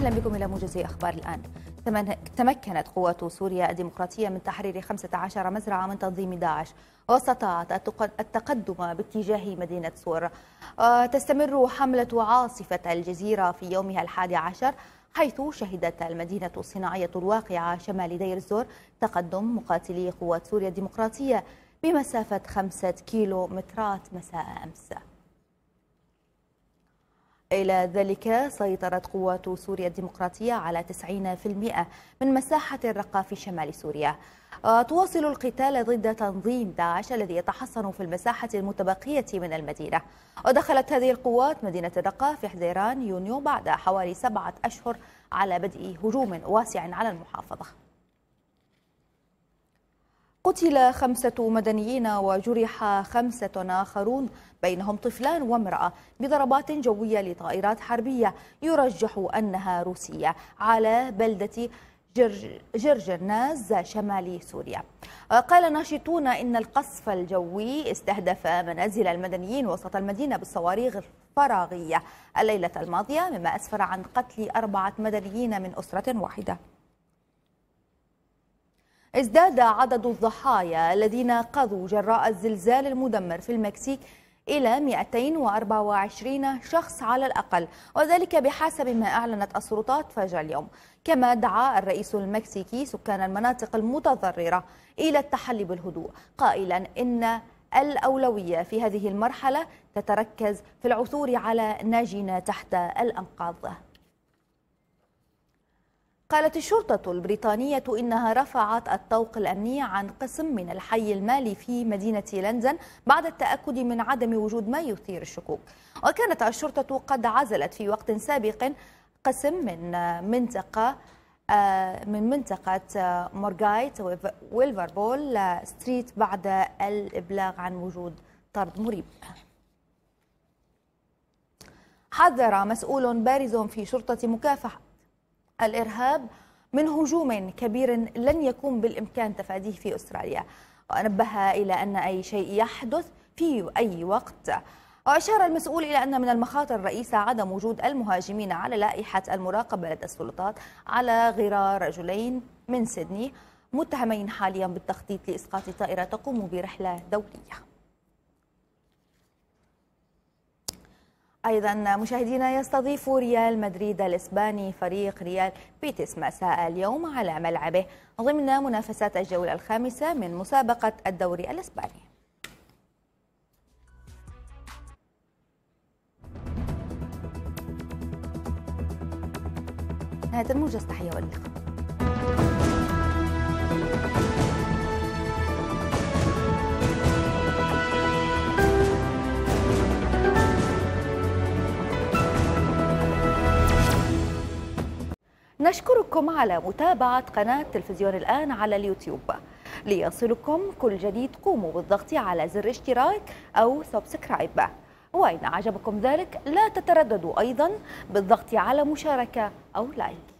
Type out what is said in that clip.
أهلا بكم إلى موجز أخبار الآن تمكنت قوات سوريا الديمقراطية من تحرير 15 مزرعة من تنظيم داعش واستطاعت التقدم باتجاه مدينة سور آه، تستمر حملة عاصفة الجزيرة في يومها الحادي عشر حيث شهدت المدينة الصناعية الواقعة شمال دير الزور تقدم مقاتلي قوات سوريا الديمقراطية بمسافة خمسة كيلو مساء أمس إلى ذلك سيطرت قوات سوريا الديمقراطية على 90% من مساحة الرقة في شمال سوريا آه، تواصل القتال ضد تنظيم داعش الذي يتحصن في المساحة المتبقية من المدينة ودخلت هذه القوات مدينة الرقة في حزيران يونيو بعد حوالي سبعة أشهر على بدء هجوم واسع على المحافظة قتل خمسة مدنيين وجرح خمسة آخرون بينهم طفلان وامرأة بضربات جوية لطائرات حربية يرجح أنها روسية على بلدة جرجرناز شمال سوريا قال ناشطون إن القصف الجوي استهدف منازل المدنيين وسط المدينة بالصواريخ الفراغية الليلة الماضية مما أسفر عن قتل أربعة مدنيين من أسرة واحدة ازداد عدد الضحايا الذين قضوا جراء الزلزال المدمر في المكسيك إلى 224 شخص على الأقل وذلك بحسب ما أعلنت السلطات فجر اليوم كما دعا الرئيس المكسيكي سكان المناطق المتضررة إلى التحلي بالهدوء قائلا إن الأولوية في هذه المرحلة تتركز في العثور على ناجين تحت الأنقاض قالت الشرطة البريطانية إنها رفعت الطوق الأمني عن قسم من الحي المالي في مدينة لندن بعد التأكد من عدم وجود ما يثير الشكوك وكانت الشرطة قد عزلت في وقت سابق قسم من منطقة آه، من منطقة آه، مورغايت ويلفربول آه، ستريت بعد الإبلاغ عن وجود طرد مريب حذر مسؤول بارز في شرطة مكافحة الإرهاب من هجوم كبير لن يكون بالإمكان تفاديه في أستراليا ونبه إلى أن أي شيء يحدث في أي وقت وأشار المسؤول إلى أن من المخاطر الرئيسة عدم وجود المهاجمين على لائحة المراقبة لدى السلطات على غرار رجلين من سيدني متهمين حاليا بالتخطيط لإسقاط طائرة تقوم برحلة دولية أيضا مشاهدينا يستضيف ريال مدريد الإسباني فريق ريال بيتس مساء اليوم على ملعبه ضمن منافسات الجولة الخامسة من مسابقة الدوري الإسباني نهاية الموجز تحية واللقاء نشكركم على متابعة قناة تلفزيون الآن على اليوتيوب ليصلكم كل جديد قوموا بالضغط على زر اشتراك أو سبسكرايب وإن عجبكم ذلك لا تترددوا أيضا بالضغط على مشاركة أو لايك